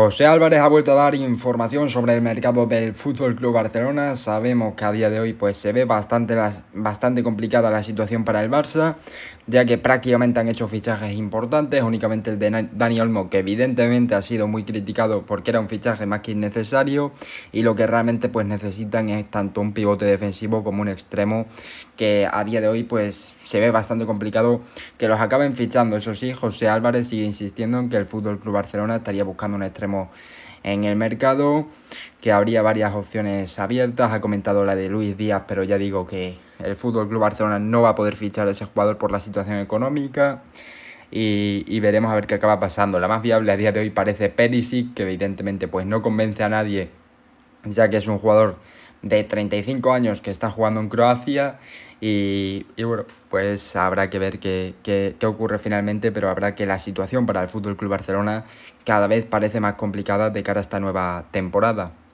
José Álvarez ha vuelto a dar información sobre el mercado del Fútbol Club Barcelona. Sabemos que a día de hoy pues, se ve bastante, bastante complicada la situación para el Barça, ya que prácticamente han hecho fichajes importantes, únicamente el de Dani Olmo, que evidentemente ha sido muy criticado porque era un fichaje más que innecesario, y lo que realmente pues, necesitan es tanto un pivote defensivo como un extremo, que a día de hoy pues, se ve bastante complicado que los acaben fichando. Eso sí, José Álvarez sigue insistiendo en que el Fútbol Club Barcelona estaría buscando un extremo en el mercado, que habría varias opciones abiertas. Ha comentado la de Luis Díaz, pero ya digo que el Fútbol Club Barcelona no va a poder fichar a ese jugador por la situación económica. Y, veremos a ver qué acaba pasando. La más viable a día de hoy parece Perisic, que evidentemente pues no convence a nadie, ya que es un jugador de 35 años que está jugando en Croacia y, bueno, pues habrá que ver qué, qué, ocurre finalmente, pero habrá que la situación para el Fútbol Club Barcelona cada vez parece más complicada de cara a esta nueva temporada.